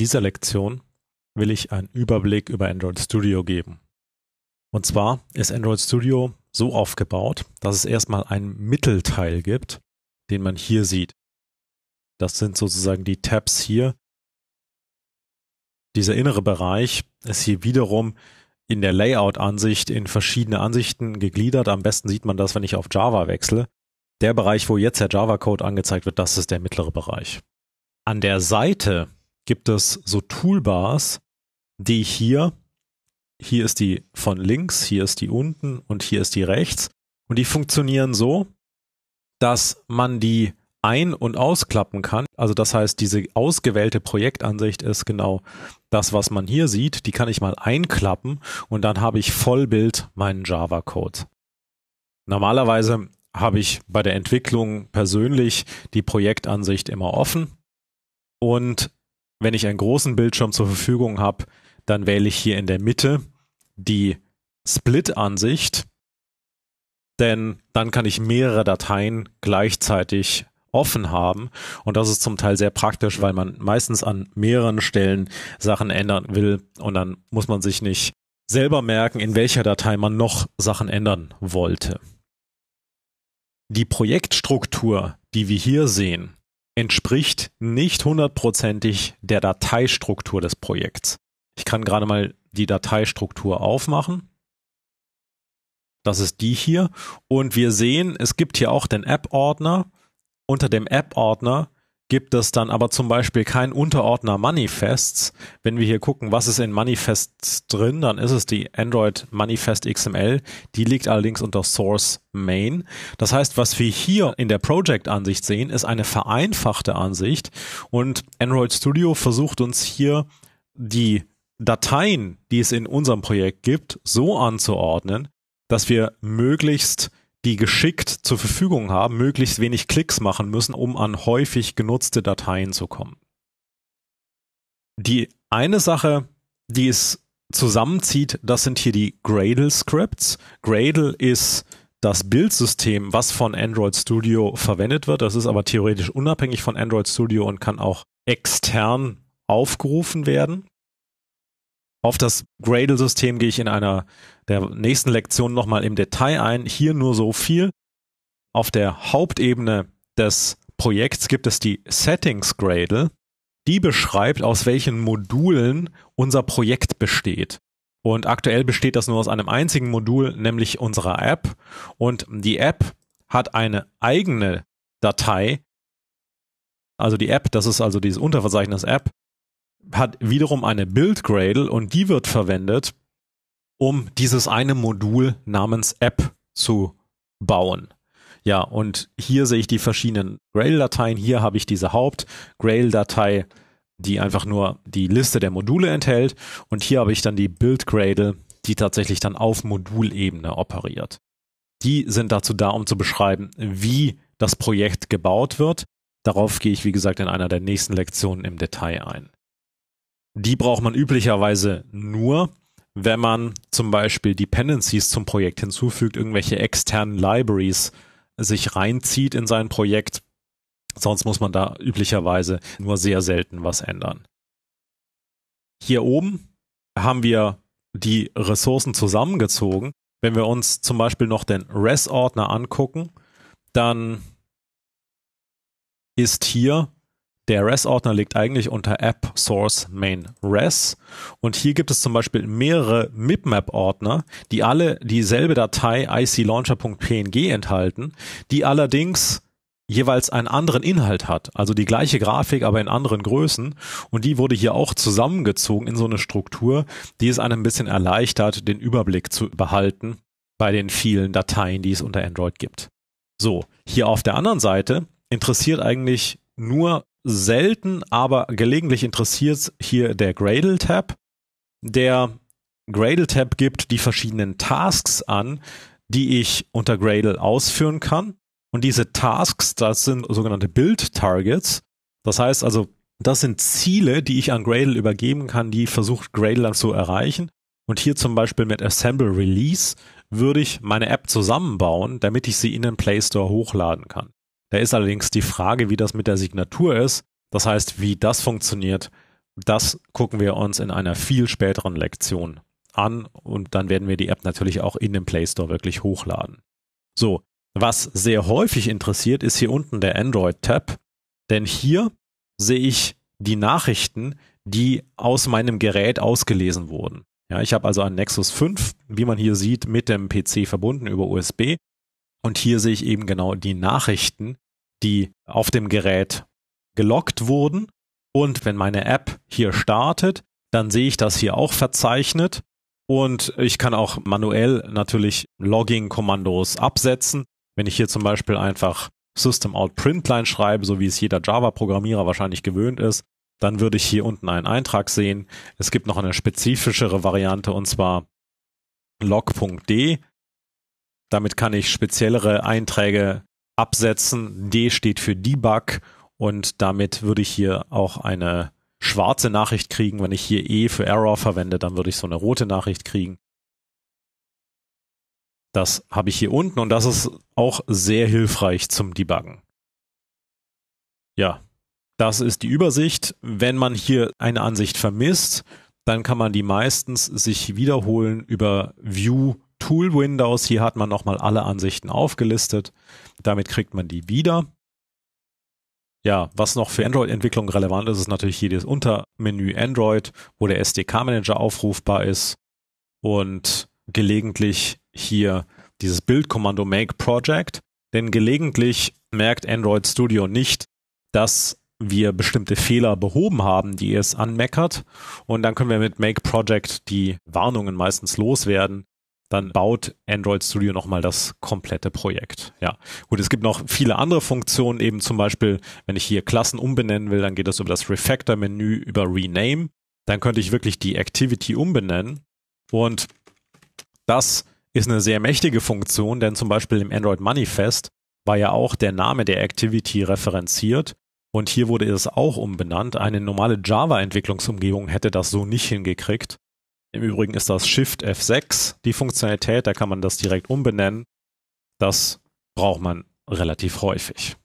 dieser Lektion will ich einen Überblick über Android Studio geben. Und zwar ist Android Studio so aufgebaut, dass es erstmal einen Mittelteil gibt, den man hier sieht. Das sind sozusagen die Tabs hier. Dieser innere Bereich ist hier wiederum in der Layout-Ansicht in verschiedene Ansichten gegliedert. Am besten sieht man das, wenn ich auf Java wechsle. Der Bereich, wo jetzt der Java-Code angezeigt wird, das ist der mittlere Bereich. An der Seite gibt es so Toolbars, die hier, hier ist die von links, hier ist die unten und hier ist die rechts. Und die funktionieren so, dass man die ein- und ausklappen kann. Also das heißt, diese ausgewählte Projektansicht ist genau das, was man hier sieht. Die kann ich mal einklappen und dann habe ich Vollbild meinen Java-Code. Normalerweise habe ich bei der Entwicklung persönlich die Projektansicht immer offen und wenn ich einen großen Bildschirm zur Verfügung habe, dann wähle ich hier in der Mitte die Split-Ansicht, denn dann kann ich mehrere Dateien gleichzeitig offen haben und das ist zum Teil sehr praktisch, weil man meistens an mehreren Stellen Sachen ändern will und dann muss man sich nicht selber merken, in welcher Datei man noch Sachen ändern wollte. Die Projektstruktur, die wir hier sehen, entspricht nicht hundertprozentig der Dateistruktur des Projekts. Ich kann gerade mal die Dateistruktur aufmachen. Das ist die hier. Und wir sehen, es gibt hier auch den App-Ordner. Unter dem App-Ordner gibt es dann aber zum Beispiel keinen Unterordner Manifests. Wenn wir hier gucken, was ist in Manifests drin, dann ist es die Android Manifest XML. Die liegt allerdings unter Source Main. Das heißt, was wir hier in der Project-Ansicht sehen, ist eine vereinfachte Ansicht und Android Studio versucht uns hier die Dateien, die es in unserem Projekt gibt, so anzuordnen, dass wir möglichst die geschickt zur Verfügung haben, möglichst wenig Klicks machen müssen, um an häufig genutzte Dateien zu kommen. Die eine Sache, die es zusammenzieht, das sind hier die Gradle-Scripts. Gradle ist das Bildsystem, was von Android Studio verwendet wird. Das ist aber theoretisch unabhängig von Android Studio und kann auch extern aufgerufen werden. Auf das Gradle-System gehe ich in einer der nächsten Lektion nochmal im Detail ein. Hier nur so viel. Auf der Hauptebene des Projekts gibt es die Settings Gradle. Die beschreibt, aus welchen Modulen unser Projekt besteht. Und aktuell besteht das nur aus einem einzigen Modul, nämlich unserer App. Und die App hat eine eigene Datei. Also die App, das ist also dieses Unterverzeichnis App, hat wiederum eine Build Gradle und die wird verwendet, um dieses eine Modul namens App zu bauen. Ja, und hier sehe ich die verschiedenen Grail-Dateien. Hier habe ich diese Haupt-Grail-Datei, die einfach nur die Liste der Module enthält. Und hier habe ich dann die Build-Gradle, die tatsächlich dann auf Modulebene operiert. Die sind dazu da, um zu beschreiben, wie das Projekt gebaut wird. Darauf gehe ich, wie gesagt, in einer der nächsten Lektionen im Detail ein. Die braucht man üblicherweise nur, wenn man zum Beispiel Dependencies zum Projekt hinzufügt, irgendwelche externen Libraries sich reinzieht in sein Projekt. Sonst muss man da üblicherweise nur sehr selten was ändern. Hier oben haben wir die Ressourcen zusammengezogen. Wenn wir uns zum Beispiel noch den RES-Ordner angucken, dann ist hier der RES-Ordner liegt eigentlich unter App Source Main RES. Und hier gibt es zum Beispiel mehrere MIPMAP-Ordner, die alle dieselbe Datei iclauncher.png enthalten, die allerdings jeweils einen anderen Inhalt hat, also die gleiche Grafik, aber in anderen Größen. Und die wurde hier auch zusammengezogen in so eine Struktur, die es einem ein bisschen erleichtert, den Überblick zu behalten bei den vielen Dateien, die es unter Android gibt. So, hier auf der anderen Seite interessiert eigentlich nur selten, aber gelegentlich interessiert hier der Gradle-Tab. Der Gradle-Tab gibt die verschiedenen Tasks an, die ich unter Gradle ausführen kann. Und diese Tasks, das sind sogenannte Build-Targets. Das heißt also, das sind Ziele, die ich an Gradle übergeben kann, die versucht Gradle dann zu erreichen. Und hier zum Beispiel mit Assemble Release würde ich meine App zusammenbauen, damit ich sie in den Play Store hochladen kann. Da ist allerdings die Frage, wie das mit der Signatur ist, das heißt, wie das funktioniert, das gucken wir uns in einer viel späteren Lektion an und dann werden wir die App natürlich auch in den Play Store wirklich hochladen. So, was sehr häufig interessiert, ist hier unten der Android-Tab, denn hier sehe ich die Nachrichten, die aus meinem Gerät ausgelesen wurden. Ja, ich habe also einen Nexus 5, wie man hier sieht, mit dem PC verbunden über USB und hier sehe ich eben genau die Nachrichten, die auf dem Gerät gelockt wurden. Und wenn meine App hier startet, dann sehe ich das hier auch verzeichnet. Und ich kann auch manuell natürlich Logging-Kommandos absetzen. Wenn ich hier zum Beispiel einfach System out Printline schreibe, so wie es jeder Java-Programmierer wahrscheinlich gewöhnt ist, dann würde ich hier unten einen Eintrag sehen. Es gibt noch eine spezifischere Variante und zwar log.d. Damit kann ich speziellere Einträge absetzen. D steht für Debug und damit würde ich hier auch eine schwarze Nachricht kriegen. Wenn ich hier E für Error verwende, dann würde ich so eine rote Nachricht kriegen. Das habe ich hier unten und das ist auch sehr hilfreich zum Debuggen. Ja, das ist die Übersicht. Wenn man hier eine Ansicht vermisst, dann kann man die meistens sich wiederholen über View Cool Windows. Hier hat man nochmal alle Ansichten aufgelistet. Damit kriegt man die wieder. Ja, was noch für Android-Entwicklung relevant ist, ist natürlich jedes Untermenü Android, wo der SDK-Manager aufrufbar ist und gelegentlich hier dieses Bildkommando Make Project. Denn gelegentlich merkt Android Studio nicht, dass wir bestimmte Fehler behoben haben, die es anmeckert. Und dann können wir mit Make Project die Warnungen meistens loswerden, dann baut Android Studio nochmal das komplette Projekt. Ja. Gut, es gibt noch viele andere Funktionen, eben zum Beispiel, wenn ich hier Klassen umbenennen will, dann geht das über das Refactor-Menü, über Rename. Dann könnte ich wirklich die Activity umbenennen. Und das ist eine sehr mächtige Funktion, denn zum Beispiel im Android Manifest war ja auch der Name der Activity referenziert. Und hier wurde es auch umbenannt. Eine normale Java-Entwicklungsumgebung hätte das so nicht hingekriegt. Im Übrigen ist das Shift F6 die Funktionalität, da kann man das direkt umbenennen. Das braucht man relativ häufig.